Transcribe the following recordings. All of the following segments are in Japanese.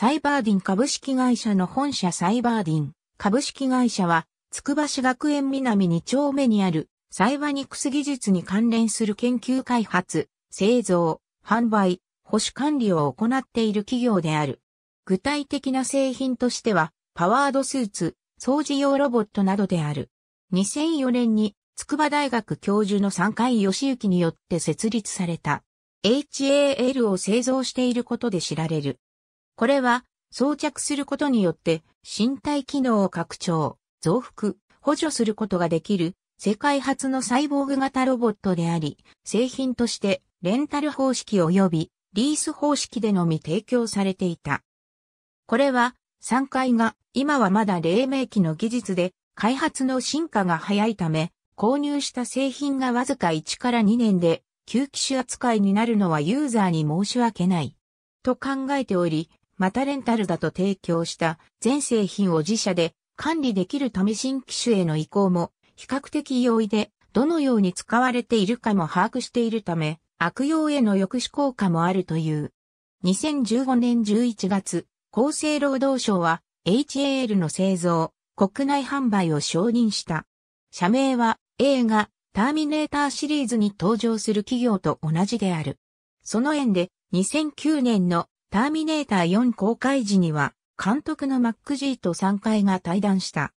サイバーディン株式会社の本社サイバーディン株式会社は、つくば市学園南2丁目にあるサイバニクス技術に関連する研究開発、製造、販売、保守管理を行っている企業である。具体的な製品としては、パワードスーツ、掃除用ロボットなどである。2004年に筑波大学教授の3回義行によって設立された HAL を製造していることで知られるこれは装着することによって身体機能を拡張、増幅、補助することができる世界初のサイボーグ型ロボットであり、製品としてレンタル方式及びリース方式でのみ提供されていた。これは3階が今はまだ黎明期の技術で開発の進化が早いため、購入した製品がわずか1から2年で旧機種扱いになるのはユーザーに申し訳ない。と考えており、またレンタルだと提供した全製品を自社で管理できるため新機種への移行も比較的容易でどのように使われているかも把握しているため悪用への抑止効果もあるという。2015年11月、厚生労働省は HAL の製造、国内販売を承認した。社名は映画ターミネーターシリーズに登場する企業と同じである。その縁で2009年のターミネーター4公開時には、監督のマック・ジーと3回が対談した。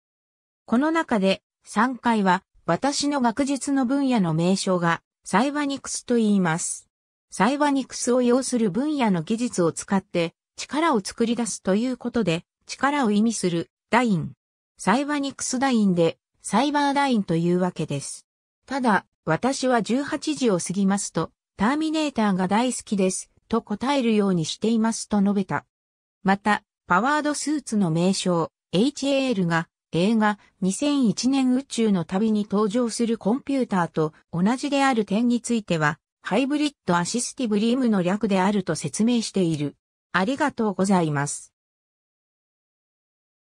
この中で、3回は、私の学術の分野の名称が、サイバニクスと言います。サイバニクスを要する分野の技術を使って、力を作り出すということで、力を意味する、ダイン。サイバニクスダインで、サイバーダインというわけです。ただ、私は18時を過ぎますと、ターミネーターが大好きです。と答えるようにしていますと述べた。また、パワードスーツの名称、HAL が映画2001年宇宙の旅に登場するコンピューターと同じである点については、ハイブリッドアシスティブリームの略であると説明している。ありがとうございます。